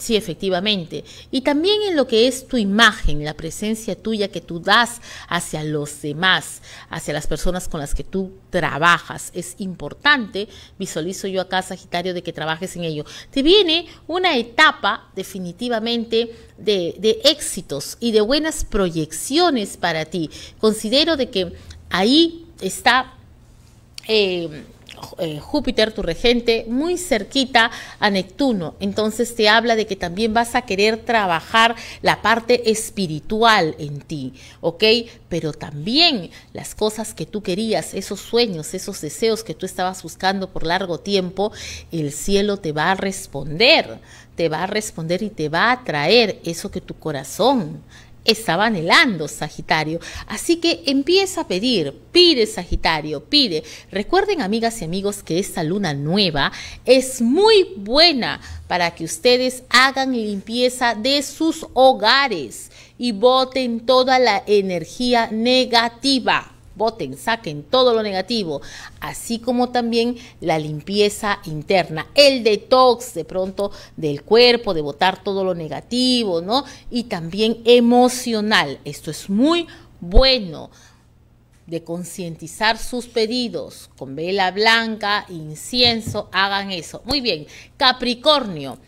Sí, efectivamente. Y también en lo que es tu imagen, la presencia tuya que tú das hacia los demás, hacia las personas con las que tú trabajas. Es importante, visualizo yo acá, Sagitario, de que trabajes en ello. Te viene una etapa definitivamente de, éxitos y de buenas proyecciones para ti. Considero de que ahí está... Eh, eh, Júpiter, tu regente, muy cerquita a Neptuno. Entonces te habla de que también vas a querer trabajar la parte espiritual en ti, ¿ok? Pero también las cosas que tú querías, esos sueños, esos deseos que tú estabas buscando por largo tiempo, el cielo te va a responder, te va a responder y te va a traer eso que tu corazón estaba anhelando Sagitario. Así que empieza a pedir, pide Sagitario, pide. Recuerden amigas y amigos que esta luna nueva es muy buena para que ustedes hagan limpieza de sus hogares y boten toda la energía negativa voten, saquen todo lo negativo, así como también la limpieza interna, el detox de pronto del cuerpo, de votar todo lo negativo, ¿no? Y también emocional. Esto es muy bueno de concientizar sus pedidos con vela blanca, incienso, hagan eso. Muy bien, Capricornio,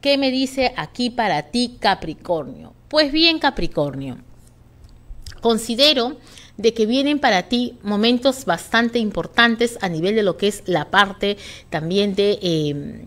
¿qué me dice aquí para ti Capricornio? Pues bien, Capricornio, considero de que vienen para ti momentos bastante importantes a nivel de lo que es la parte también de, eh,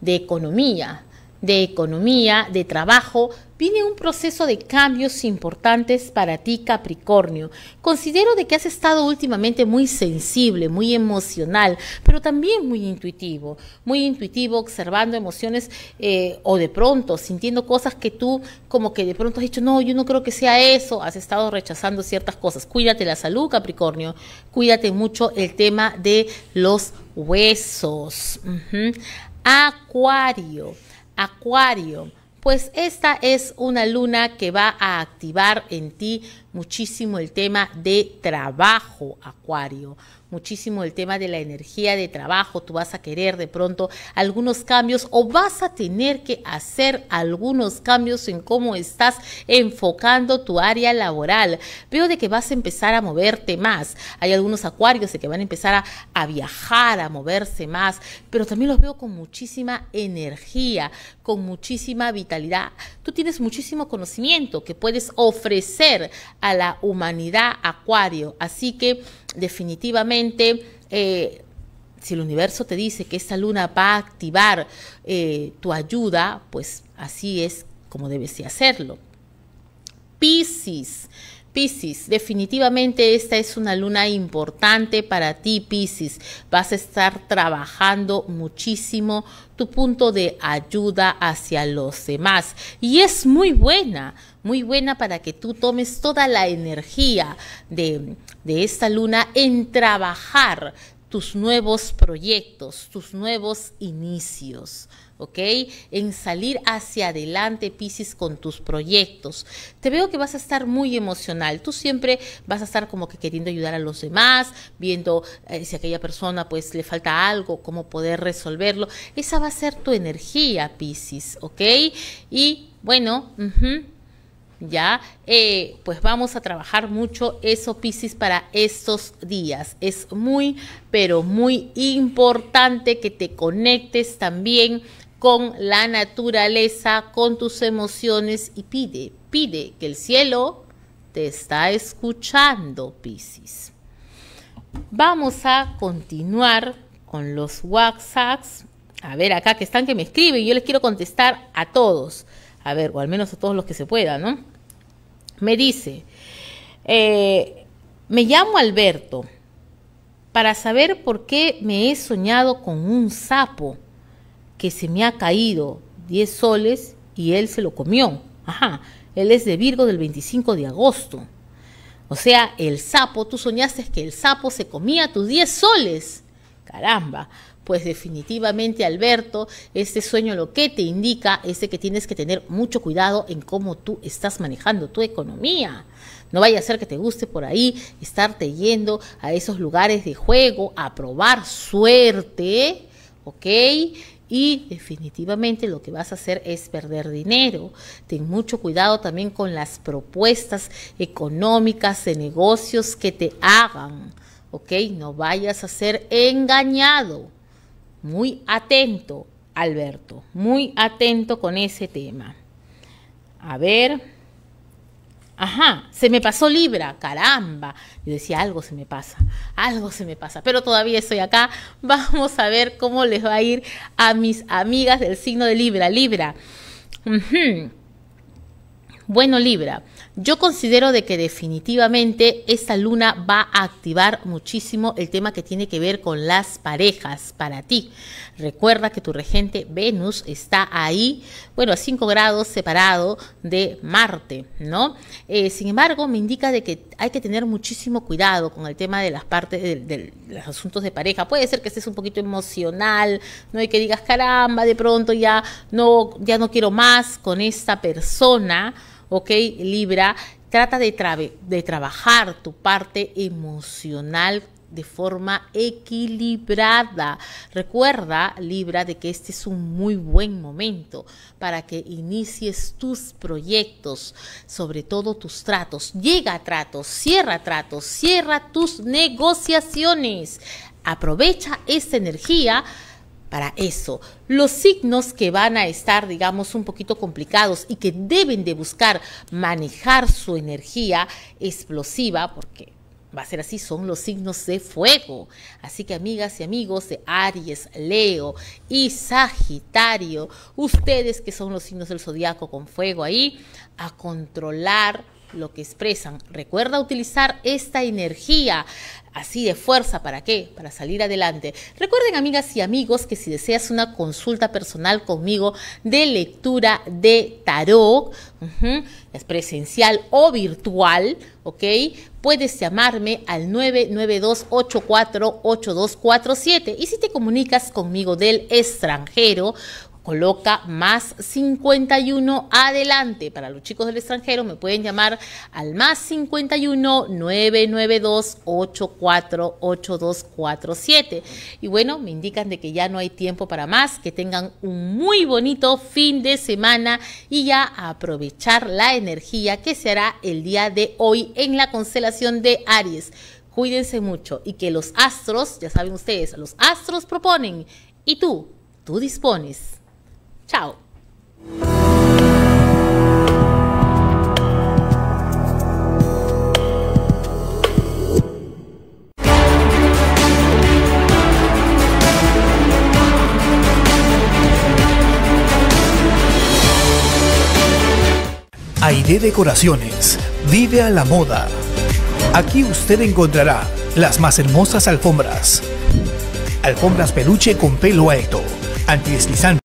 de economía, de economía, de trabajo, tiene un proceso de cambios importantes para ti, Capricornio. Considero de que has estado últimamente muy sensible, muy emocional, pero también muy intuitivo. Muy intuitivo, observando emociones eh, o de pronto sintiendo cosas que tú como que de pronto has dicho, no, yo no creo que sea eso. Has estado rechazando ciertas cosas. Cuídate la salud, Capricornio. Cuídate mucho el tema de los huesos. Acuario. Acuario pues esta es una luna que va a activar en ti muchísimo el tema de trabajo, Acuario, muchísimo el tema de la energía de trabajo, tú vas a querer de pronto algunos cambios o vas a tener que hacer algunos cambios en cómo estás enfocando tu área laboral. Veo de que vas a empezar a moverte más. Hay algunos acuarios de que van a empezar a, a viajar, a moverse más, pero también los veo con muchísima energía, con muchísima vitalidad. Tú tienes muchísimo conocimiento que puedes ofrecer a la humanidad acuario. Así que definitivamente... Eh, si el universo te dice que esta luna va a activar eh, tu ayuda, pues así es como debes de hacerlo. Piscis. Piscis, definitivamente esta es una luna importante para ti, Piscis. Vas a estar trabajando muchísimo tu punto de ayuda hacia los demás. Y es muy buena, muy buena para que tú tomes toda la energía de, de esta luna en trabajar tus nuevos proyectos, tus nuevos inicios. ¿ok? En salir hacia adelante, Pisces, con tus proyectos. Te veo que vas a estar muy emocional. Tú siempre vas a estar como que queriendo ayudar a los demás, viendo eh, si a aquella persona pues le falta algo, cómo poder resolverlo. Esa va a ser tu energía, Pisces, ¿ok? Y bueno, ¿ya? Eh, pues vamos a trabajar mucho eso, Piscis, para estos días. Es muy, pero muy importante que te conectes también con la naturaleza, con tus emociones y pide, pide que el cielo te está escuchando, Piscis. Vamos a continuar con los WhatsApps. A ver, acá que están que me escriben, yo les quiero contestar a todos. A ver, o al menos a todos los que se puedan, ¿no? Me dice, eh, me llamo Alberto para saber por qué me he soñado con un sapo que se me ha caído 10 soles y él se lo comió. Ajá, él es de Virgo del 25 de agosto. O sea, el sapo, tú soñaste que el sapo se comía tus 10 soles. Caramba, pues definitivamente Alberto, este sueño lo que te indica es que tienes que tener mucho cuidado en cómo tú estás manejando tu economía. No vaya a ser que te guste por ahí estarte yendo a esos lugares de juego a probar suerte, ¿ok? y definitivamente lo que vas a hacer es perder dinero. Ten mucho cuidado también con las propuestas económicas de negocios que te hagan, ¿ok? No vayas a ser engañado. Muy atento, Alberto, muy atento con ese tema. A ver. Ajá, se me pasó Libra, caramba. Yo decía, algo se me pasa, algo se me pasa, pero todavía estoy acá. *laughs* Vamos a ver cómo les va a ir a mis amigas del signo de Libra. Libra. Bueno, Libra. Yo considero de que definitivamente esta luna va a activar muchísimo el tema que tiene que ver con las parejas para ti. Recuerda que tu regente Venus está ahí, bueno, a cinco grados separado de Marte, ¿no? Eh, sin embargo, me indica de que hay que tener muchísimo cuidado con el tema de las partes, de, los asuntos de pareja. Puede ser que estés un poquito emocional, ¿no? hay que digas, caramba, de pronto ya no, ya no quiero más con esta persona ¿ok? Libra, trata de, trabajar tu parte emocional de forma equilibrada. Recuerda, Libra, de que este es un muy buen momento para que inicies tus proyectos, sobre todo tus tratos. Llega a tratos, cierra tratos, cierra tus negociaciones. Aprovecha esta energía para eso. Los signos que van a estar, digamos, un poquito complicados y que deben de buscar manejar su energía explosiva, porque va a ser así, son los signos de fuego. Así que amigas y amigos de Aries, Leo y Sagitario, ustedes que son los signos del zodiaco con fuego ahí, a controlar lo que expresan. Recuerda utilizar esta energía así de fuerza, ¿para qué? Para salir adelante. Recuerden, amigas y amigos, que si deseas una consulta personal conmigo de lectura de tarot, es presencial o virtual, ¿ok? Puedes llamarme al 992-848247. Y si te comunicas conmigo del extranjero, coloca más 51 adelante. Para los chicos del extranjero me pueden llamar al más 51 992 848247. Y bueno, me indican de que ya no hay tiempo para más, que tengan un muy bonito fin de semana y ya aprovechar la energía que se hará el día de hoy en la constelación de Aries. Cuídense mucho y que los astros, ya saben ustedes, los astros proponen y tú, tú dispones. Chao. Aire Decoraciones. Vive a la moda. Aquí usted encontrará las más hermosas alfombras. Alfombras peluche con pelo alto, Antiestizante.